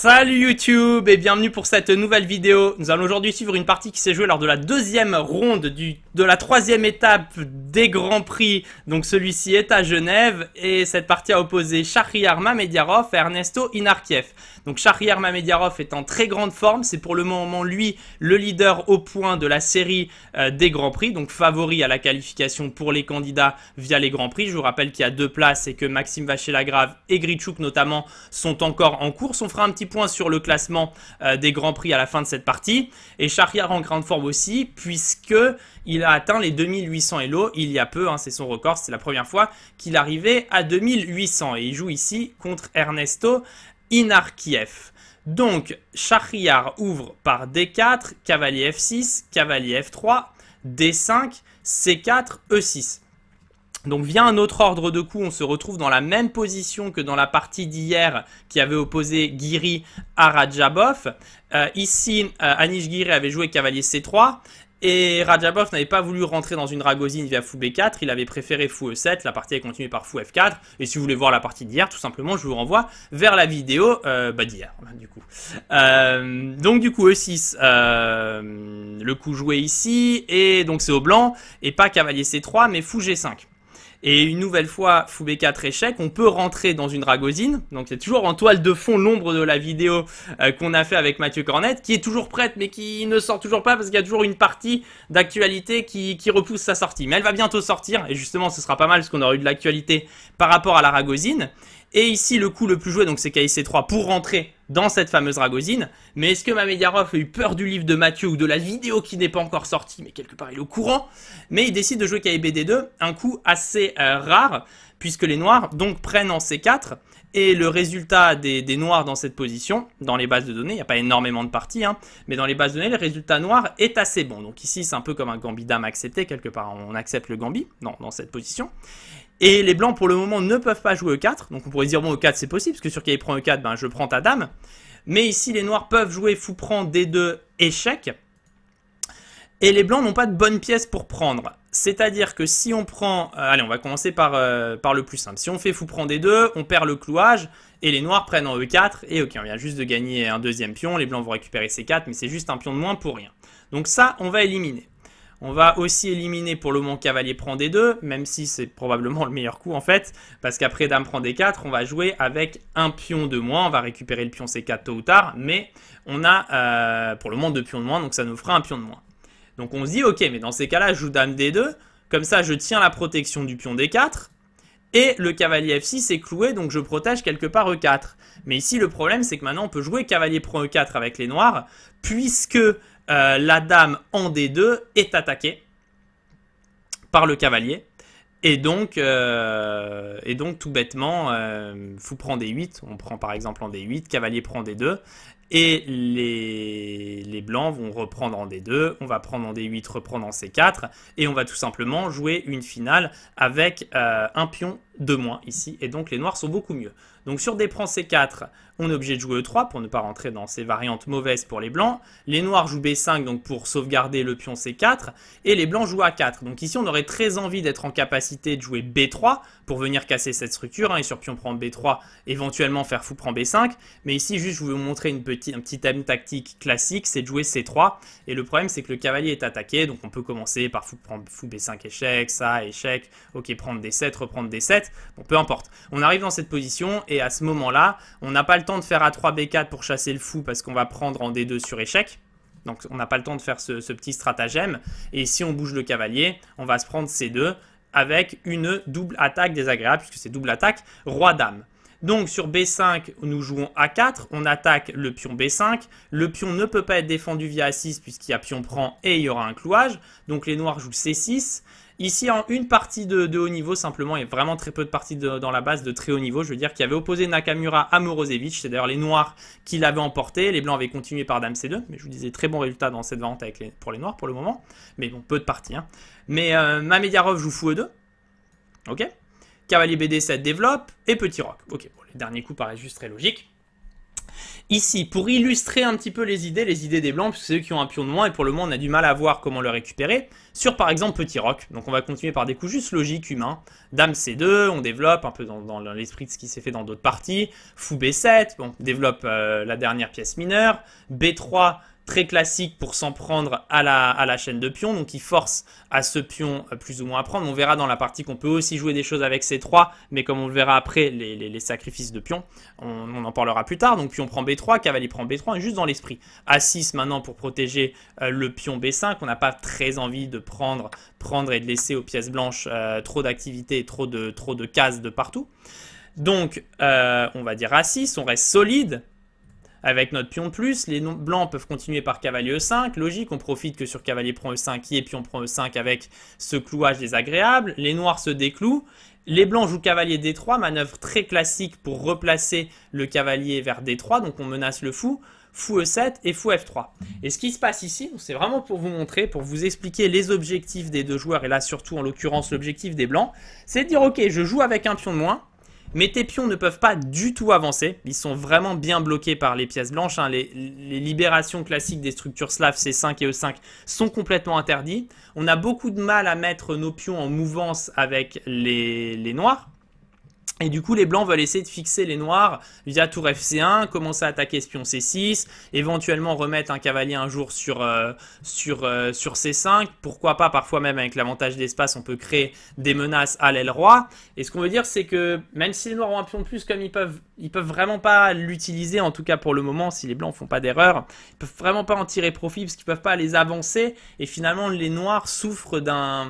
Salut YouTube et bienvenue pour cette nouvelle vidéo. Nous allons aujourd'hui suivre une partie qui s'est jouée lors de la deuxième ronde du de la troisième étape des Grands Prix. Donc celui-ci est à Genève et cette partie a opposé Shahriar Mamediarov et Ernesto Inarkiev. Donc Shahriar Mamediarov est en très grande forme, c'est pour le moment lui le leader au point de la série euh, des Grands Prix, donc favori à la qualification pour les candidats via les Grands Prix. Je vous rappelle qu'il y a deux places et que Maxime Vacher-Lagrave et Grichuk notamment sont encore en course. On fera un petit point sur le classement euh, des Grands Prix à la fin de cette partie. Et Shahriar en grande forme aussi puisque il a atteint les 2800 Elo il y a peu, hein, c'est son record, c'est la première fois qu'il arrivait à 2800 et il joue ici contre Ernesto Inarkiev. Donc, Shahriar ouvre par D4, cavalier F6, cavalier F3, D5, C4, E6. Donc via un autre ordre de coup, on se retrouve dans la même position que dans la partie d'hier qui avait opposé Giri à Rajabov. Euh, ici, euh, Anish Giri avait joué cavalier C3 et Rajabov n'avait pas voulu rentrer dans une Ragosine via fou B4, il avait préféré fou E7, la partie est continuée par fou F4, et si vous voulez voir la partie d'hier, tout simplement, je vous renvoie vers la vidéo euh, bah, d'hier, du coup. Euh, donc du coup, E6, euh, le coup joué ici, et donc c'est au blanc, et pas cavalier C3, mais fou G5. Et une nouvelle fois, b 4 échec, on peut rentrer dans une ragosine, Donc c'est toujours en toile de fond l'ombre de la vidéo euh, qu'on a fait avec Mathieu Cornette, qui est toujours prête mais qui ne sort toujours pas parce qu'il y a toujours une partie d'actualité qui, repousse sa sortie. Mais elle va bientôt sortir et justement ce sera pas mal parce qu'on aura eu de l'actualité par rapport à la ragosine. Et ici, le coup le plus joué, donc c'est KIC3 pour rentrer dans cette fameuse Ragosine. Mais est-ce que Mamedyarov a eu peur du livre de Mathieu ou de la vidéo qui n'est pas encore sortie, mais quelque part il est au courant Mais il décide de jouer KIBD2, un coup assez euh, rare, puisque les noirs donc prennent en C4 et le résultat des, noirs dans cette position, dans les bases de données, il n'y a pas énormément de parties, hein, mais dans les bases de données, le résultat noir est assez bon. Donc ici, c'est un peu comme un gambit dame accepté, quelque part, on accepte le gambit dans, dans cette position. Et les blancs, pour le moment, ne peuvent pas jouer E4, donc on pourrait dire, bon, E4, c'est possible, parce que sur y prend E4, ben, je prends ta dame. Mais ici, les noirs peuvent jouer fou prend D2 échec, et les blancs n'ont pas de bonnes pièces pour prendre. C'est-à-dire que si on prend... Euh, allez, on va commencer par, euh, par, le plus simple. Si on fait fou prend D2, on perd le clouage, et les noirs prennent en E4, et ok, on vient juste de gagner un deuxième pion, les blancs vont récupérer c 4 mais c'est juste un pion de moins pour rien. Donc ça, on va éliminer. On va aussi éliminer pour le moment cavalier prend D2, même si c'est probablement le meilleur coup en fait, parce qu'après dame prend d 4 on va jouer avec un pion de moins, on va récupérer le pion C4 tôt ou tard, mais on a euh, pour le moment deux pions de moins, donc ça nous fera un pion de moins. Donc on se dit, ok, mais dans ces cas-là, je joue dame D2. Comme ça, je tiens la protection du pion D4. Et le cavalier F6 est cloué, donc je protège quelque part E4. Mais ici, le problème, c'est que maintenant, on peut jouer cavalier prend e E4 avec les noirs, puisque euh, la dame en D2 est attaquée par le cavalier. Et donc, euh, et donc tout bêtement, il euh, faut prend D8, on prend par exemple en D8, cavalier prend D2, et les, blancs vont reprendre en D2, on va prendre en D8, reprendre en C4, et on va tout simplement jouer une finale avec euh, un pion de moins ici, et donc les noirs sont beaucoup mieux. Donc sur des prend C4, on est obligé de jouer E3 pour ne pas rentrer dans ces variantes mauvaises pour les blancs. Les noirs jouent B5 donc pour sauvegarder le pion C4, et les blancs jouent A4. Donc ici on aurait très envie d'être en capacité de jouer B3 pour venir casser cette structure, hein, et sur pion prend B3, éventuellement faire fou prend B5. Mais ici juste je vais vous montrer une un petit thème tactique classique, c'est de jouer C3, et le problème c'est que le cavalier est attaqué, donc on peut commencer par fou prend fou B5 échec, ça échec, ok prendre D7, reprendre D7, Bon, peu importe. On arrive dans cette position et à ce moment-là, on n'a pas le temps de faire A3, B4 pour chasser le fou parce qu'on va prendre en D2 sur échec. Donc on n'a pas le temps de faire ce, ce, petit stratagème. Et si on bouge le cavalier, on va se prendre C2 avec une double attaque désagréable, puisque c'est double attaque, roi-dame. Donc sur B5, nous jouons A4, on attaque le pion B5. Le pion ne peut pas être défendu via A6 puisqu'il y a pion prend et il y aura un clouage. Donc les noirs jouent C6. Ici, en une partie de, haut niveau simplement, et vraiment très peu de parties dans la base de très haut niveau, je veux dire, qu'il y avait opposé Nakamura à Morozevic. C'est d'ailleurs les Noirs qui l'avaient emporté. Les Blancs avaient continué par Dame C2, mais je vous disais, très bon résultat dans cette vente pour les Noirs pour le moment. Mais bon, peu de parties. Hein. Mais euh, Mamediarov joue fou E2. Ok Cavalier BD7 développe, et Petit Rock. Ok, les derniers coups paraissent juste très logiques. Ici, pour illustrer un petit peu les idées, les idées des blancs, puisque c'est eux qui ont un pion de moins, et pour le moment on a du mal à voir comment le récupérer, sur par exemple Petit rock, Donc on va continuer par des coups juste logiques, humains. Dame C2, on développe un peu dans, l'esprit de ce qui s'est fait dans d'autres parties. Fou B7, bon, développe euh, la dernière pièce mineure. B3, très classique pour s'en prendre à la, chaîne de pions, Donc il force à ce pion euh, plus ou moins à prendre. On verra dans la partie qu'on peut aussi jouer des choses avec ces trois, mais comme on le verra après, les, sacrifices de pions, on, en parlera plus tard. Donc pion prend B3, cavalier prend B3, juste dans l'esprit. A6 maintenant pour protéger euh, le pion B5. On n'a pas très envie de prendre, prendre et de laisser aux pièces blanches euh, trop d'activité trop de, trop de cases de partout. Donc, on va dire A6, on reste solide, avec notre pion de plus, les blancs peuvent continuer par cavalier E5. Logique, on profite que sur cavalier prend E5 et puis on prend E5 avec ce clouage désagréable. Les noirs se déclouent. Les blancs jouent cavalier D3, manœuvre très classique pour replacer le cavalier vers D3, donc on menace le fou. Fou E7 et fou F3. Et ce qui se passe ici, c'est vraiment pour vous montrer, pour vous expliquer les objectifs des deux joueurs, et là surtout en l'occurrence l'objectif des blancs, c'est de dire ok, je joue avec un pion de moins, mais tes pions ne peuvent pas du tout avancer. Ils sont vraiment bien bloqués par les pièces blanches. Hein. Les, libérations classiques des structures slaves C5 et E5 sont complètement interdites. On a beaucoup de mal à mettre nos pions en mouvance avec les noirs. Et du coup, les blancs veulent essayer de fixer les noirs via tour fc1, commencer à attaquer espion c6, éventuellement remettre un cavalier un jour sur, euh, sur, euh, sur c5. Pourquoi pas, parfois même avec l'avantage d'espace, on peut créer des menaces à l'aile roi. Et ce qu'on veut dire, c'est que même si les noirs ont un pion de plus, comme ils peuvent, ils peuvent vraiment pas l'utiliser, en tout cas pour le moment, si les blancs font pas d'erreur, ils peuvent vraiment pas en tirer profit parce qu'ils peuvent pas les avancer. Et finalement, les noirs souffrent d'un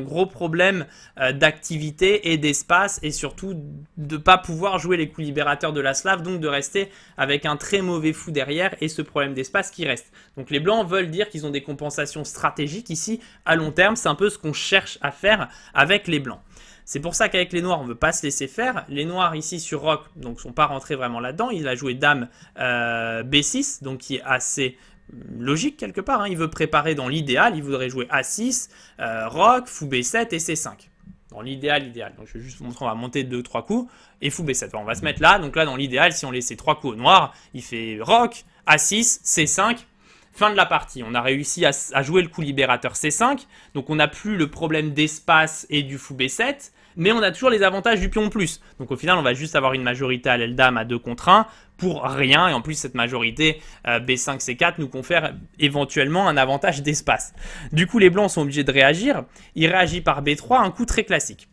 gros problème euh, d'activité et d'espace et surtout de de pas pouvoir jouer les coups libérateurs de la Slave, donc de rester avec un très mauvais fou derrière et ce problème d'espace qui reste. Donc les Blancs veulent dire qu'ils ont des compensations stratégiques ici à long terme, c'est un peu ce qu'on cherche à faire avec les Blancs. C'est pour ça qu'avec les noirs, on ne veut pas se laisser faire. Les noirs ici sur roc donc sont pas rentrés vraiment là-dedans. Il a joué Dame euh, B6, donc qui est assez hum, logique quelque part. Hein. Il veut préparer dans l'idéal, il voudrait jouer A6, euh, roc, Rock, Fou B7 et C5. Dans l'idéal, Donc je vais juste vous montrer, on va monter 2-3 coups. Et fou B7. on va se mettre là. Donc là, dans l'idéal, si on laissait 3 coups au noir, il fait roc, A6, C5. Fin de la partie. On a réussi à, jouer le coup libérateur C5. Donc on n'a plus le problème d'espace et du fou B7 mais on a toujours les avantages du pion plus. Donc au final, on va juste avoir une majorité à l'aile dame à 2 contre 1, pour rien. Et en plus, cette majorité euh, B5-C4 nous confère éventuellement un avantage d'espace. Du coup, les blancs sont obligés de réagir. Il réagit par B3, un coup très classique.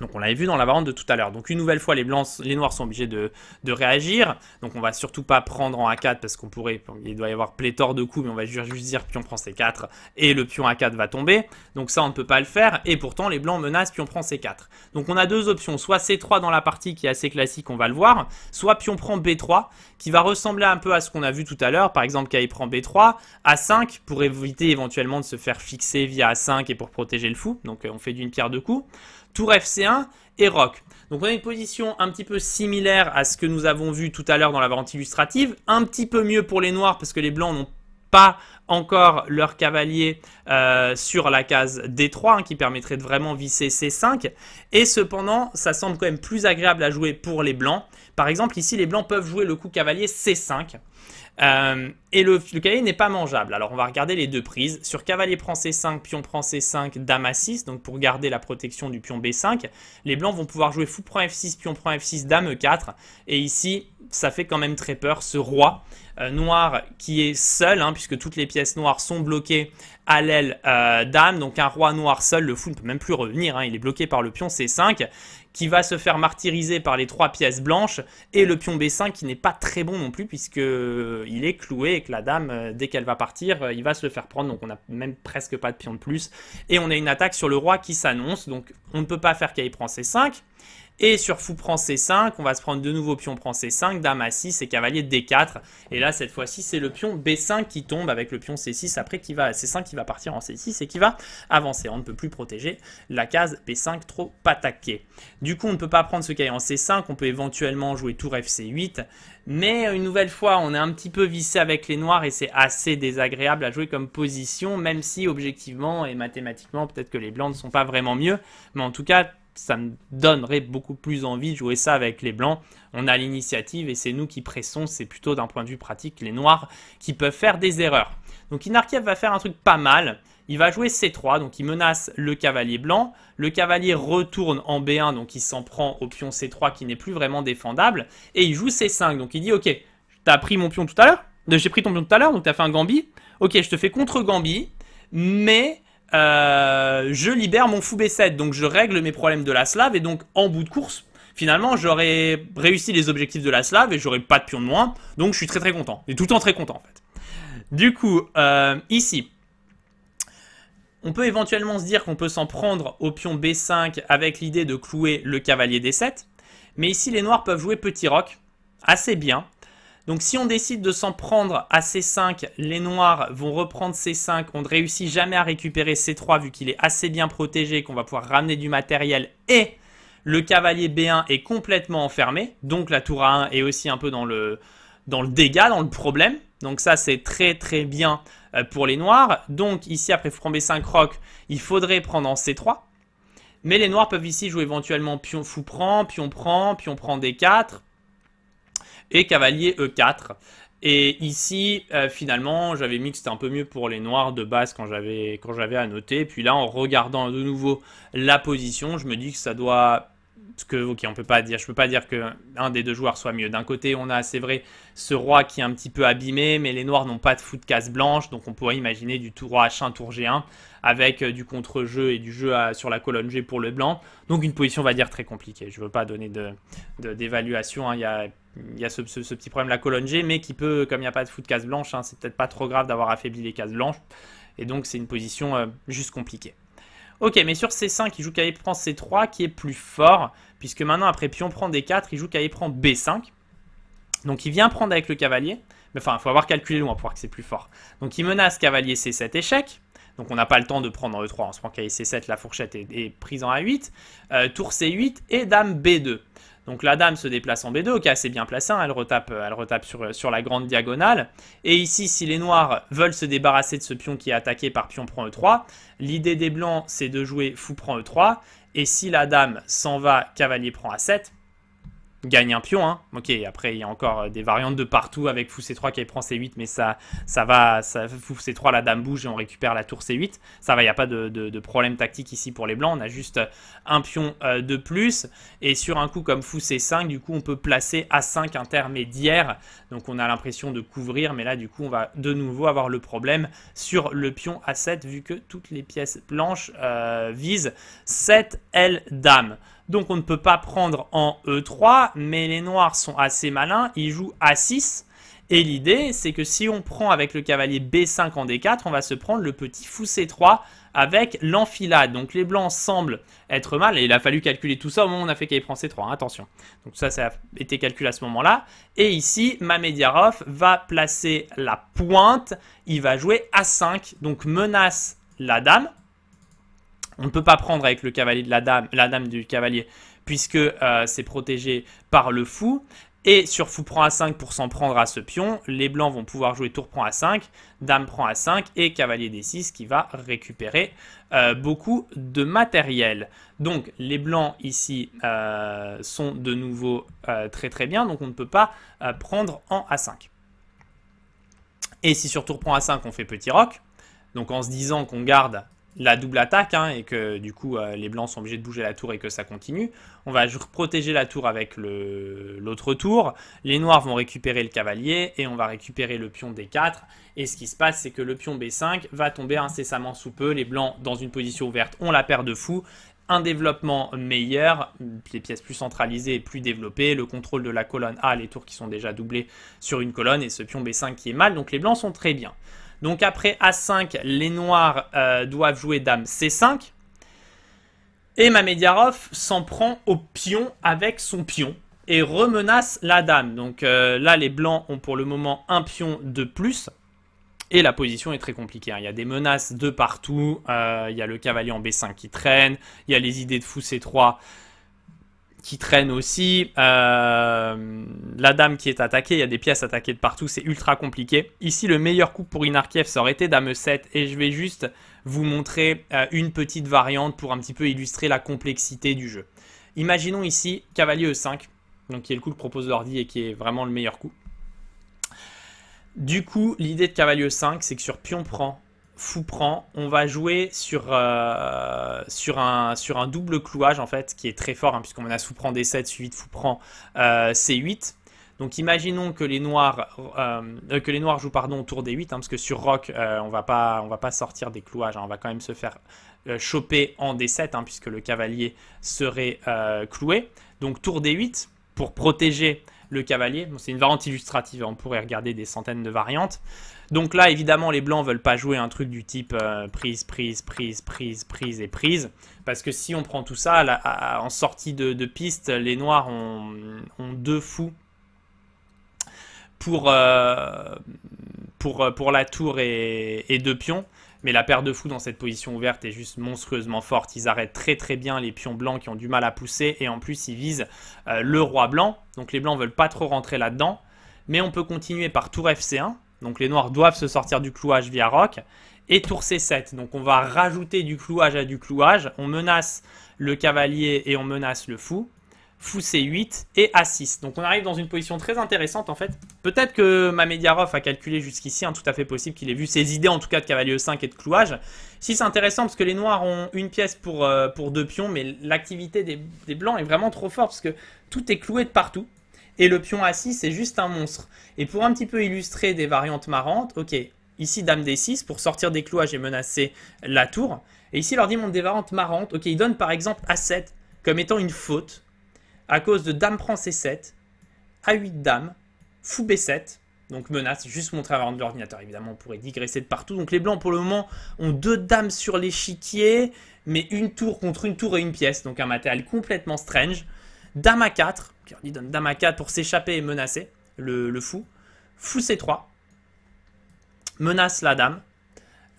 Donc on l'avait vu dans la variante de tout à l'heure. Donc une nouvelle fois, les blancs, les noirs sont obligés de, réagir. Donc on va surtout pas prendre en A4 parce qu'on pourrait, il doit y avoir pléthore de coups, mais on va juste dire pion prend C4 et le pion A4 va tomber. Donc ça on ne peut pas le faire et pourtant les blancs menacent pion prend C4. Donc on a deux options, soit C3 dans la partie qui est assez classique, on va le voir, soit pion prend B3 qui va ressembler un peu à ce qu'on a vu tout à l'heure. Par exemple, K prend B3, A5 pour éviter éventuellement de se faire fixer via A5 et pour protéger le fou. Donc euh, on fait d'une pierre deux coups. Tour FC1 et Rock. Donc on a une position un petit peu similaire à ce que nous avons vu tout à l'heure dans la variante illustrative, un petit peu mieux pour les noirs parce que les blancs n'ont pas encore leur cavalier euh, sur la case D3 hein, qui permettrait de vraiment visser C5 et cependant ça semble quand même plus agréable à jouer pour les blancs par exemple ici les blancs peuvent jouer le coup cavalier C5 euh, et le, le cavalier n'est pas mangeable alors on va regarder les deux prises sur cavalier prend C5 pion prend C5 dame a 6 donc pour garder la protection du pion B5 les blancs vont pouvoir jouer fou prend F6 pion prend F6 dame E4 et ici ça fait quand même très peur ce roi euh, noir qui est seul, hein, puisque toutes les pièces noires sont bloquées à l'aile euh, dame. Donc un roi noir seul, le fou ne peut même plus revenir, hein. il est bloqué par le pion C5 qui va se faire martyriser par les trois pièces blanches et le pion B5 qui n'est pas très bon non plus puisque euh, il est cloué et que la dame dès qu'elle va partir, il va se le faire prendre donc on n'a même presque pas de pion de plus et on a une attaque sur le roi qui s'annonce donc on ne peut pas faire qu'il prend C5 et sur fou prend C5, on va se prendre de nouveau pion prend C5, dame à 6 et cavalier D4. Et là, cette fois-ci, c'est le pion B5 qui tombe avec le pion C6 après qui va C5, qui va partir en C6 et qui va avancer. On ne peut plus protéger la case B5 trop attaquée. Du coup, on ne peut pas prendre ce cahier en C5, on peut éventuellement jouer tour FC8. Mais une nouvelle fois, on est un petit peu vissé avec les noirs et c'est assez désagréable à jouer comme position, même si objectivement et mathématiquement, peut-être que les blancs ne sont pas vraiment mieux. Mais en tout cas, ça me donnerait beaucoup plus envie de jouer ça avec les blancs. On a l'initiative et c'est nous qui pressons, c'est plutôt d'un point de vue pratique les noirs qui peuvent faire des erreurs. Donc Inarkiev va faire un truc pas mal, il va jouer C3, donc il menace le cavalier blanc, le cavalier retourne en B1, donc il s'en prend au pion C3 qui n'est plus vraiment défendable, et il joue C5, donc il dit ok, t'as pris mon pion tout à l'heure, euh, j'ai pris ton pion tout à l'heure, donc t'as fait un gambit, ok je te fais contre gambit, mais euh, je libère mon fou B7, donc je règle mes problèmes de la slave, et donc en bout de course, finalement, j'aurai réussi les objectifs de la slave, et j'aurai pas de pion de moins, donc je suis très très content, et tout le temps très content en fait. Du coup, euh, ici, on peut éventuellement se dire qu'on peut s'en prendre au pion B5 avec l'idée de clouer le cavalier D7, mais ici les noirs peuvent jouer petit rock assez bien, donc si on décide de s'en prendre à C5, les noirs vont reprendre C5. On ne réussit jamais à récupérer C3 vu qu'il est assez bien protégé, qu'on va pouvoir ramener du matériel et le cavalier B1 est complètement enfermé. Donc la tour A1 est aussi un peu dans le, dans le dégât, dans le problème. Donc ça, c'est très très bien euh, pour les noirs. Donc ici, après franc B5 roc, il faudrait prendre en C3. Mais les noirs peuvent ici jouer éventuellement pion fou prend, pion prend, pion prend D4, et cavalier E4. Et ici, euh, finalement, j'avais mis que c'était un peu mieux pour les noirs de base quand j'avais quand à noter. Puis là, en regardant de nouveau la position, je me dis que ça doit que ok, on peut pas dire, je peux pas dire que un des deux joueurs soit mieux. D'un côté, on a c'est vrai ce roi qui est un petit peu abîmé, mais les noirs n'ont pas de fou de case blanche, donc on pourrait imaginer du tour H1, tour G1 avec euh, du contre-jeu et du jeu sur la colonne G pour le blanc. Donc une position, on va dire, très compliquée. Je ne veux pas donner d'évaluation. De, d'évaluation. Hein. Il y a il y a ce, petit problème la colonne G, mais qui peut, comme il n'y a pas de fou de case blanche, hein, c'est peut-être pas trop grave d'avoir affaibli les cases blanches. Et donc c'est une position euh, juste compliquée. Ok, mais sur C5, il joue cavalier prend C3, qui est plus fort, puisque maintenant après pion prend D4, il joue cavalier prend B5. Donc il vient prendre avec le cavalier. Mais enfin, il faut avoir calculé loin pour voir que c'est plus fort. Donc il menace cavalier C7 échec. Donc on n'a pas le temps de prendre en hein. E3, on se prend cavalier C7, la fourchette est, prise en A8. Euh, tour C8 et dame B2. Donc la dame se déplace en B2, ok, est assez bien placée, hein, euh, elle retape, sur, euh, sur, la grande diagonale. Et ici, si les noirs veulent se débarrasser de ce pion qui est attaqué par pion prend E3, l'idée des blancs, c'est de jouer fou prend E3. Et si la dame s'en va, cavalier prend A7, gagne un pion. Hein. Ok, après, il y a encore euh, des variantes de partout avec fou C3 qui prend C8, mais ça, ça va. Ça, fou C3, la dame bouge et on récupère la tour C8. Ça va, il n'y a pas de, problème tactique ici pour les blancs. On a juste euh, un pion euh, de plus. Et sur un coup comme fou C5, du coup, on peut placer A5 intermédiaire. Donc, on a l'impression de couvrir, mais là, du coup, on va de nouveau avoir le problème sur le pion A7, vu que toutes les pièces blanches visent 7 L dame. Donc on ne peut pas prendre en E3, mais les noirs sont assez malins, ils jouent A6. Et l'idée, c'est que si on prend avec le cavalier B5 en D4, on va se prendre le petit fou C3 avec l'enfilade. Donc les blancs semblent être mal, et il a fallu calculer tout ça au moment où on a fait qu'il prend C3, attention. Donc ça, ça a été calculé à ce moment-là. Et ici, Mamediarov va placer la pointe, il va jouer A5, donc menace la dame, on ne peut pas prendre avec le cavalier de la dame, la dame du cavalier, puisque euh, c'est protégé par le fou. Et sur fou prend a 5 pour s'en prendre à ce pion, les blancs vont pouvoir jouer tour prend a 5, dame prend a 5 et cavalier d6 qui va récupérer euh, beaucoup de matériel. Donc les blancs ici euh, sont de nouveau très très bien, donc on ne peut pas prendre en a5. Et si sur tour prend a 5 on fait petit roc, donc en se disant qu'on garde la double attaque hein, et que du coup euh, les blancs sont obligés de bouger la tour et que ça continue. On va protéger la tour avec l'autre tour. Les noirs vont récupérer le cavalier et on va récupérer le pion D4. Et ce qui se passe, c'est que le pion B5 va tomber incessamment sous peu. Les blancs, dans une position ouverte, ont la paire de fou. un développement meilleur, les pièces plus centralisées et plus développées, le contrôle de la colonne A, les tours qui sont déjà doublées sur une colonne et ce pion B5 qui est mal, donc les blancs sont très bien. Donc après A5, les noirs euh, doivent jouer Dame C5. Et Mamediarov s'en prend au pion avec son pion et remenace la dame. Donc euh, là, les blancs ont pour le moment un pion de plus. Et la position est très compliquée. Hein. Il y a des menaces de partout. Euh, il y a le cavalier en B5 qui traîne. Il y a les idées de fou C3 qui traîne aussi. Euh, la dame qui est attaquée, il y a des pièces attaquées de partout, c'est ultra compliqué. Ici, le meilleur coup pour Inarkiev, ça aurait été dame 7 et je vais juste vous montrer euh, une petite variante pour un petit peu illustrer la complexité du jeu. Imaginons ici cavalier E5, donc qui est le coup que propose l'ordi et qui est vraiment le meilleur coup. Du coup, l'idée de cavalier E5, c'est que sur pion prend, fou prend, on va jouer sur, euh, sur, un, sur un double clouage en fait qui est très fort hein, puisqu'on a prend D7 suivi de prend prend euh, C8. Donc imaginons que les noirs, euh, que les noirs jouent pardon, Tour des 8 hein, parce que sur Rock on ne va pas sortir des clouages, hein. on va quand même se faire choper en D7 puisque le cavalier serait cloué. Donc tour D8 pour protéger le cavalier. c'est une variante illustrative, on pourrait regarder des centaines de variantes. Donc là, évidemment, les blancs ne veulent pas jouer un truc du type prise, prise, prise, prise, prise et prise. Parce que si on prend tout ça, en sortie de, piste, les noirs ont, deux fous pour, pour, pour la tour et deux pions. Mais la paire de fous dans cette position ouverte est juste monstrueusement forte. Ils arrêtent très très bien les pions blancs qui ont du mal à pousser. Et en plus, ils visent euh, le roi blanc. Donc les blancs veulent pas trop rentrer là-dedans. Mais on peut continuer par tour FC1. Donc les noirs doivent se sortir du clouage via roc. Et tour C7. Donc on va rajouter du clouage à du clouage. On menace le cavalier et on menace le fou fou C8 et A6. Donc on arrive dans une position très intéressante en fait. Peut-être que Mamediarov a calculé jusqu'ici, un hein, tout à fait possible qu'il ait vu ses idées en tout cas de cavalier 5 e et de clouage. Si c'est intéressant parce que les noirs ont une pièce pour, euh, pour deux pions, mais l'activité des, blancs est vraiment trop forte parce que tout est cloué de partout. Et le pion A6 c'est juste un monstre. Et pour un petit peu illustrer des variantes marrantes, ok, ici dame D6 pour sortir des clouages et menacer la tour. Et ici leur dit monte des variantes marrantes, ok, il donne par exemple A7 comme étant une faute à cause de Dame prend C7, A8 Dame, Fou B7, donc menace, juste montrer avant de l'ordinateur. Évidemment, on pourrait digresser de partout. Donc les blancs, pour le moment, ont deux dames sur l'échiquier, mais une tour contre une tour et une pièce. Donc un matériel complètement strange. Dame a 4, qui donne dame à 4 pour s'échapper et menacer le, le, fou. Fou C3, menace la dame.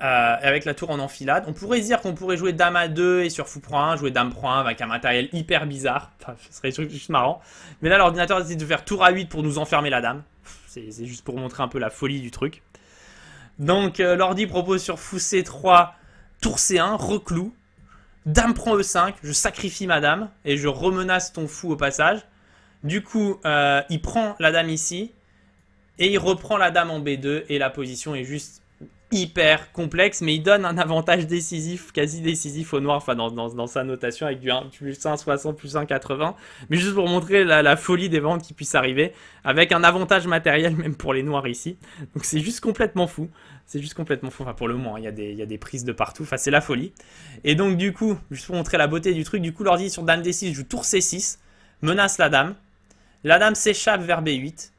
Euh, avec la tour en enfilade. On pourrait dire qu'on pourrait jouer dame à 2 et sur fou prend 1, jouer dame prend 1 avec un matériel hyper bizarre. ce serait juste marrant. Mais là, l'ordinateur décide de faire tour à 8 pour nous enfermer la dame. C'est juste pour montrer un peu la folie du truc. Donc, euh, l'ordi propose sur fou C3, tour C1, reclou. Dame prend E5, je sacrifie ma dame et je remenace ton fou au passage. Du coup, euh, il prend la dame ici et il reprend la dame en B2 et la position est juste hyper complexe, mais il donne un avantage décisif, quasi décisif au noir, enfin dans, sa notation avec du 1, plus 1,60, plus 1,80, mais juste pour montrer la, folie des ventes qui puissent arriver, avec un avantage matériel même pour les noirs ici. Donc c'est juste complètement fou, c'est juste complètement fou, enfin pour le moment il y, il y a des prises de partout, enfin c'est la folie. Et donc du coup, juste pour montrer la beauté du truc, du coup l'ordi sur dame D6 joue tour C6, menace la dame, la dame s'échappe vers B8,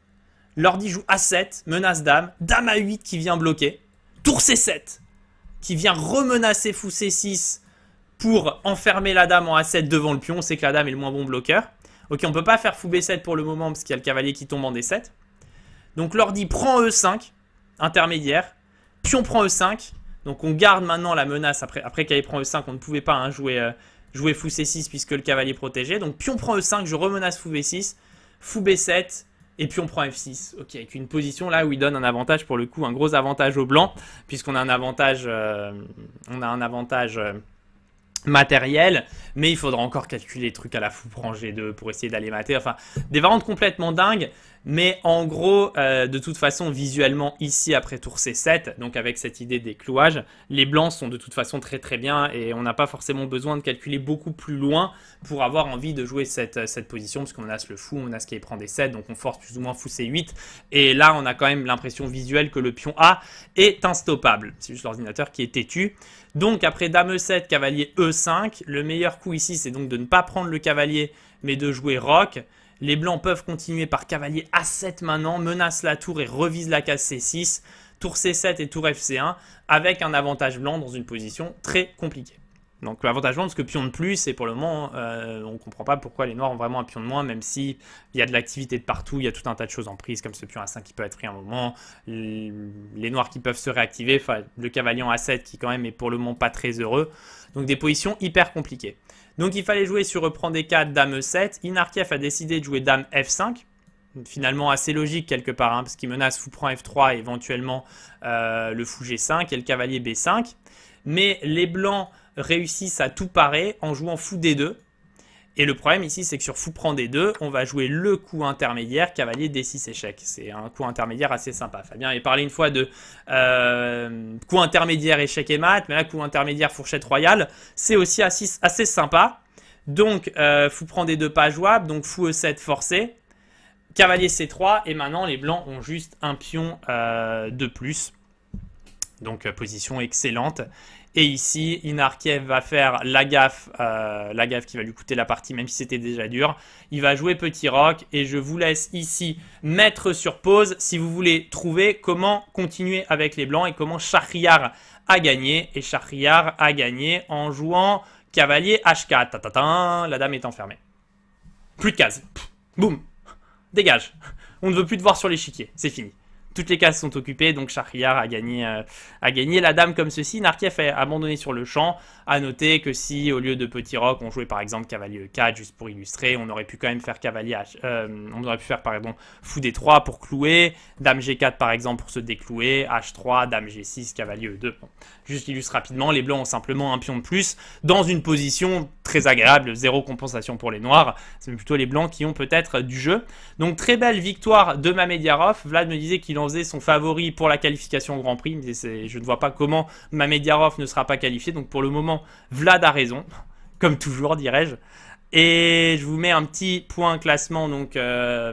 l'ordi joue A7, menace dame, dame A8 qui vient bloquer, tour C7, qui vient remenacer fou C6 pour enfermer la dame en A7 devant le pion. On sait que la dame est le moins bon bloqueur. Ok, on peut pas faire fou B7 pour le moment parce qu'il y a le cavalier qui tombe en D7. Donc l'ordi prend E5, intermédiaire. Pion prend E5. Donc on garde maintenant la menace. Après, après prend E5, on ne pouvait pas hein, jouer, euh, jouer fou C6 puisque le cavalier protégé. Donc pion prend E5, je remenace fou B6. Fou B7, et puis on prend F6, ok, avec une position là où il donne un avantage pour le coup, un gros avantage au blanc, puisqu'on a un avantage, euh, on a un avantage euh, matériel, mais il faudra encore calculer les trucs à la fou pour g2 pour essayer d'aller mater, enfin des variantes complètement dingues. Mais en gros, euh, de toute façon, visuellement, ici, après tour C7, donc avec cette idée des clouages, les blancs sont de toute façon très très bien et on n'a pas forcément besoin de calculer beaucoup plus loin pour avoir envie de jouer cette, euh, position, parce qu'on a ce le fou, on a ce qui prend des 7, donc on force plus ou moins fou C8. Et là, on a quand même l'impression visuelle que le pion A est instoppable. C'est juste l'ordinateur qui est têtu. Donc après dame E7, cavalier E5, le meilleur coup ici, c'est donc de ne pas prendre le cavalier, mais de jouer rock. Les blancs peuvent continuer par cavalier A7 maintenant, menacent la tour et revisent la case C6, tour C7 et tour FC1, avec un avantage blanc dans une position très compliquée. Donc l'avantage parce que pion de plus, et pour le moment, euh, on ne comprend pas pourquoi les noirs ont vraiment un pion de moins, même si il y a de l'activité de partout, il y a tout un tas de choses en prise, comme ce pion A5 qui peut être pris à un moment, les noirs qui peuvent se réactiver, enfin le cavalier en A7 qui quand même est pour le moment pas très heureux. Donc des positions hyper compliquées. Donc il fallait jouer sur reprend des 4, dame E7. Inarkiev a décidé de jouer dame F5, finalement assez logique quelque part, hein, parce qu'il menace fou prend F3 et éventuellement euh, le fou G5 et le cavalier B5. Mais les blancs réussissent à tout parer en jouant fou D2 Et le problème ici, c'est que sur fou prend des 2 on va jouer le coup intermédiaire cavalier d6 échec. C'est un coup intermédiaire assez sympa. Fabien avait parlé une fois de euh, coup intermédiaire échec et mat, mais là coup intermédiaire fourchette royale, c'est aussi assez, assez, sympa. Donc euh, fou prend d deux pas jouable, donc fou e7 forcé, cavalier c3 et maintenant les blancs ont juste un pion euh, de plus. Donc position excellente. Et ici, Inarkiev va faire la gaffe, euh, la gaffe qui va lui coûter la partie, même si c'était déjà dur. Il va jouer petit rock et je vous laisse ici mettre sur pause si vous voulez trouver comment continuer avec les blancs et comment Charriard a gagné. Et Charriard a gagné en jouant cavalier H4. la dame est enfermée. Plus de cases. Boum. Dégage. On ne veut plus te voir sur l'échiquier. C'est fini. Toutes les cases sont occupées, donc Shahriar a gagné, euh, gagné la dame comme ceci. Narkiev a abandonné sur le champ. À noter que si, au lieu de petit rock on jouait par exemple cavalier E4, juste pour illustrer, on aurait pu quand même faire cavalier euh, on aurait pu faire, exemple fou D3 pour clouer, dame G4 par exemple pour se déclouer, H3, dame G6, cavalier E2. Juste illustre rapidement, les blancs ont simplement un pion de plus dans une position très agréable, zéro compensation pour les noirs, c'est plutôt les blancs qui ont peut-être du jeu. Donc très belle victoire de Mamediarov, Vlad me disait qu'il en faisait son favori pour la qualification au Grand Prix, mais je ne vois pas comment Mamediarov ne sera pas qualifié, donc pour le moment Vlad a raison, comme toujours dirais-je. Et je vous mets un petit point classement donc, euh,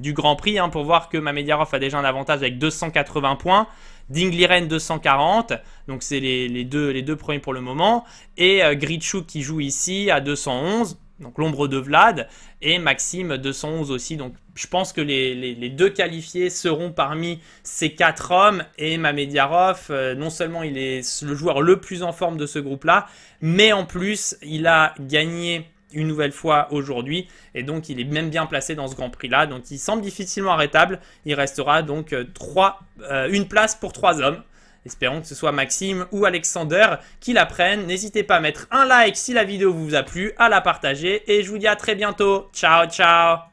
du Grand Prix hein, pour voir que Mamediarov a déjà un avantage avec 280 points. Dingliren 240, donc c'est les, deux, les deux premiers pour le moment. Et euh, qui joue ici à 211, donc l'ombre de Vlad. Et Maxime 211 aussi. Donc je pense que les, deux qualifiés seront parmi ces quatre hommes. Et Mamediarov, euh, non seulement il est le joueur le plus en forme de ce groupe-là, mais en plus il a gagné une nouvelle fois aujourd'hui. Et donc, il est même bien placé dans ce Grand Prix-là. Donc, il semble difficilement arrêtable. Il restera donc euh, trois, euh, une place pour trois hommes. Espérons que ce soit Maxime ou Alexander qui la prennent. N'hésitez pas à mettre un like si la vidéo vous a plu, à la partager. Et je vous dis à très bientôt. Ciao, ciao